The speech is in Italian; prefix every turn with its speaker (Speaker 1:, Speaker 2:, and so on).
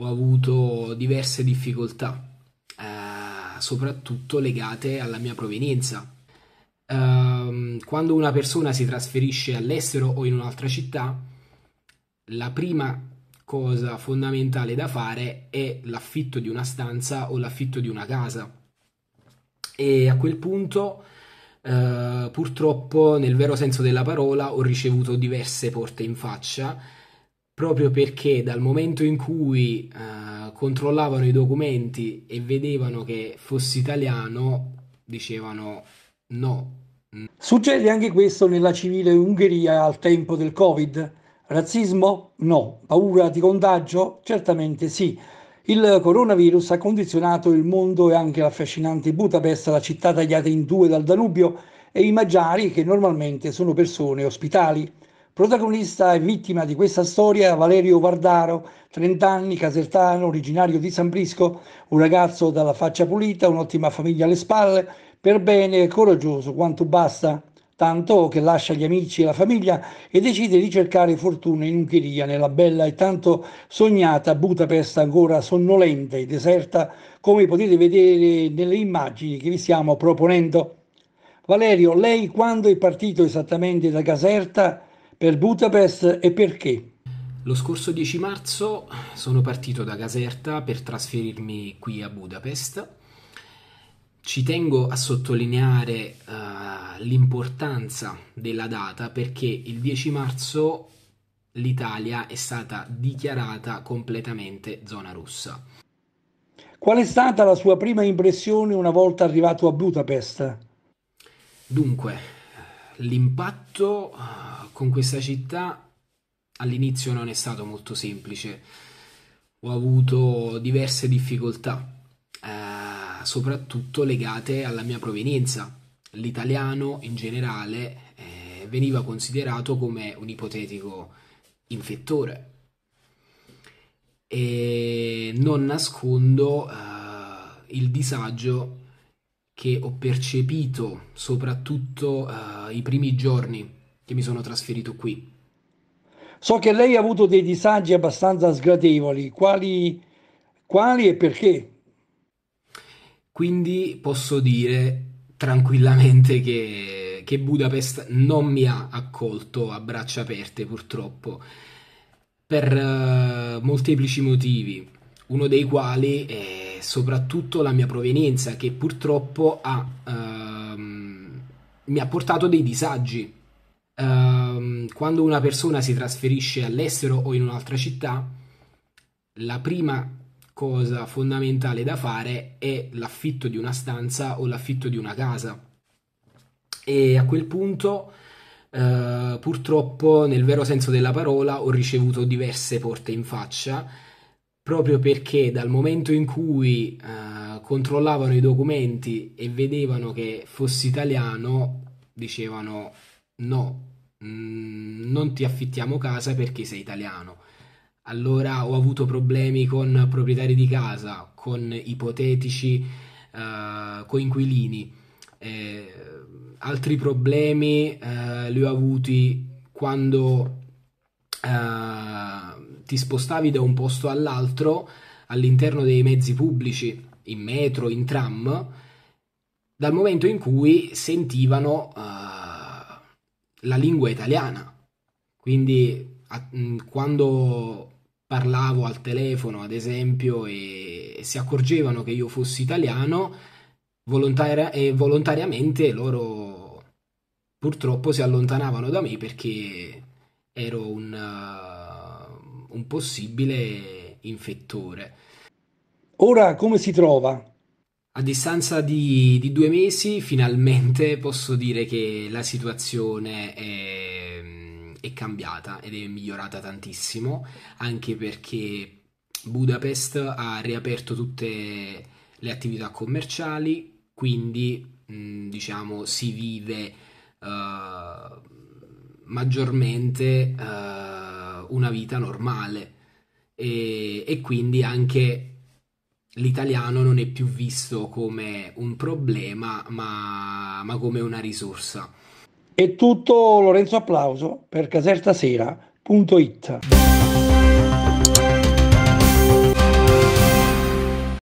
Speaker 1: ho avuto diverse difficoltà, eh, soprattutto legate alla mia provenienza. Eh, quando una persona si trasferisce all'estero o in un'altra città, la prima cosa fondamentale da fare è l'affitto di una stanza o l'affitto di una casa. E a quel punto, eh, purtroppo, nel vero senso della parola, ho ricevuto diverse porte in faccia proprio perché dal momento in cui eh, controllavano i documenti e vedevano che fossi italiano, dicevano no.
Speaker 2: Succede anche questo nella civile Ungheria al tempo del Covid? Razzismo? No. Paura di contagio? Certamente sì. Il coronavirus ha condizionato il mondo e anche l'affascinante Budapest, la città tagliata in due dal Danubio, e i magiari che normalmente sono persone ospitali. Protagonista e vittima di questa storia Valerio Vardaro, 30 anni, casertano, originario di San Brisco, un ragazzo dalla faccia pulita, un'ottima famiglia alle spalle, per bene e coraggioso quanto basta, tanto che lascia gli amici e la famiglia e decide di cercare fortuna in Ungheria, nella bella e tanto sognata Budapest ancora sonnolente e deserta, come potete vedere nelle immagini che vi stiamo proponendo. Valerio, lei quando è partito esattamente da Caserta?
Speaker 1: per Budapest e perché? Lo scorso 10 marzo sono partito da Caserta per trasferirmi qui a Budapest. Ci tengo a sottolineare uh, l'importanza della data perché il 10 marzo l'Italia è stata dichiarata completamente zona rossa.
Speaker 2: Qual è stata la sua prima impressione una volta arrivato a Budapest?
Speaker 1: Dunque, l'impatto eh, con questa città all'inizio non è stato molto semplice, ho avuto diverse difficoltà, eh, soprattutto legate alla mia provenienza. L'italiano in generale eh, veniva considerato come un ipotetico infettore e non nascondo eh, il disagio che ho percepito soprattutto eh, i primi giorni che mi sono trasferito qui. So che lei ha avuto dei disagi abbastanza sgradevoli,
Speaker 2: quali,
Speaker 1: quali e perché? Quindi posso dire tranquillamente che, che Budapest non mi ha accolto a braccia aperte purtroppo per uh, molteplici motivi, uno dei quali è soprattutto la mia provenienza che purtroppo ha, uh, mi ha portato dei disagi ehm, quando una persona si trasferisce all'estero o in un'altra città, la prima cosa fondamentale da fare è l'affitto di una stanza o l'affitto di una casa. E a quel punto, eh, purtroppo, nel vero senso della parola, ho ricevuto diverse porte in faccia proprio perché dal momento in cui eh, controllavano i documenti e vedevano che fossi italiano, dicevano no, mm, non ti affittiamo casa perché sei italiano. Allora ho avuto problemi con proprietari di casa, con ipotetici eh, coinquilini. Eh, altri problemi eh, li ho avuti quando eh, ti spostavi da un posto all'altro all'interno dei mezzi pubblici, in metro, in tram, dal momento in cui sentivano uh, la lingua italiana. Quindi a, quando parlavo al telefono, ad esempio, e, e si accorgevano che io fossi italiano, volontaria, e volontariamente loro purtroppo si allontanavano da me perché ero un, uh, un possibile infettore. Ora come si trova? A distanza di, di, due mesi, finalmente posso dire che la situazione è, mm, è, cambiata ed è migliorata tantissimo, anche perché Budapest ha riaperto tutte le attività commerciali, quindi mh, mm, diciamo si vive uh, maggiormente uh, una vita normale e, e quindi anche l'italiano non è più visto come un problema, ma, ma come una risorsa.
Speaker 2: È tutto Lorenzo Applauso per casertasera.it.